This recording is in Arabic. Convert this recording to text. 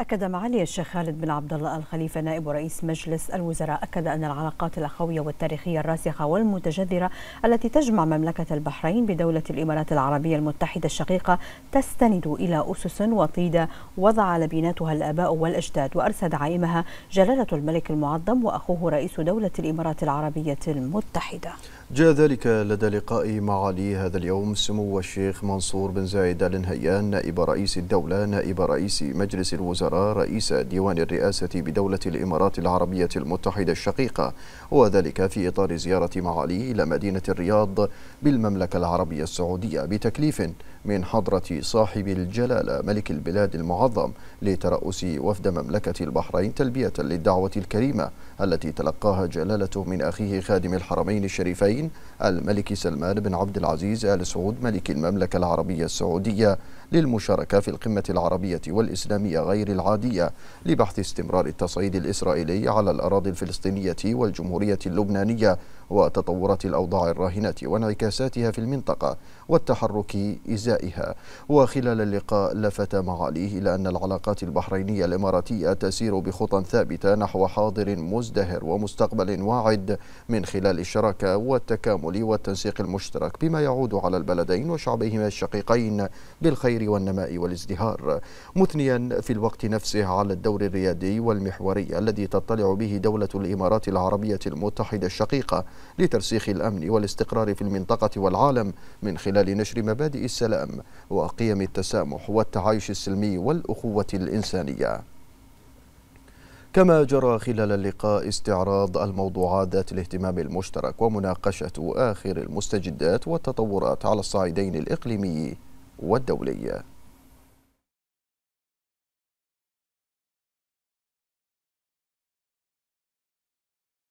أكد معالي الشيخ خالد بن عبد الله الخليفة نائب رئيس مجلس الوزراء أكد أن العلاقات الأخوية والتاريخية الراسخة والمتجذرة التي تجمع مملكة البحرين بدولة الإمارات العربية المتحدة الشقيقة تستند إلى أسس وطيدة وضع لبيناتها الآباء والأجداد وأرسى دعائمها جلالة الملك المعظم وأخوه رئيس دولة الإمارات العربية المتحدة جاء ذلك لدى لقاء معالي هذا اليوم سمو الشيخ منصور بن زايد آل نهيان نائب رئيس الدولة نائب رئيس مجلس الوزراء اختار رئيس ديوان الرئاسة بدولة الإمارات العربية المتحدة الشقيقة وذلك في إطار زيارة معالي إلى مدينة الرياض بالمملكة العربية السعودية بتكليف من حضرة صاحب الجلالة ملك البلاد المعظم لترأس وفد مملكة البحرين تلبية للدعوة الكريمة التي تلقاها جلالته من أخيه خادم الحرمين الشريفين الملك سلمان بن عبد العزيز آل سعود ملك المملكة العربية السعودية للمشاركة في القمة العربية والإسلامية غير العادية لبحث استمرار التصعيد الإسرائيلي على الأراضي الفلسطينية والجمهورية اللبنانية وتطورات الأوضاع الراهنة وانعكاساتها في المنطقة والتحرك إزائها وخلال اللقاء لفت معاليه إلى أن العلاقات البحرينية الإماراتية تسير بخطى ثابتة نحو حاضر مزدهر ومستقبل واعد من خلال الشراكة والتكامل والتنسيق المشترك بما يعود على البلدين وشعبيهما الشقيقين بالخير الخير والنماء والازدهار مثنيا في الوقت نفسه على الدور الريادي والمحوري الذي تطلع به دولة الإمارات العربية المتحدة الشقيقة لترسيخ الأمن والاستقرار في المنطقة والعالم من خلال نشر مبادئ السلام وقيم التسامح والتعايش السلمي والأخوة الإنسانية كما جرى خلال اللقاء استعراض الموضوعات ذات الاهتمام المشترك ومناقشة آخر المستجدات والتطورات على الصعيدين الإقليمي والدولي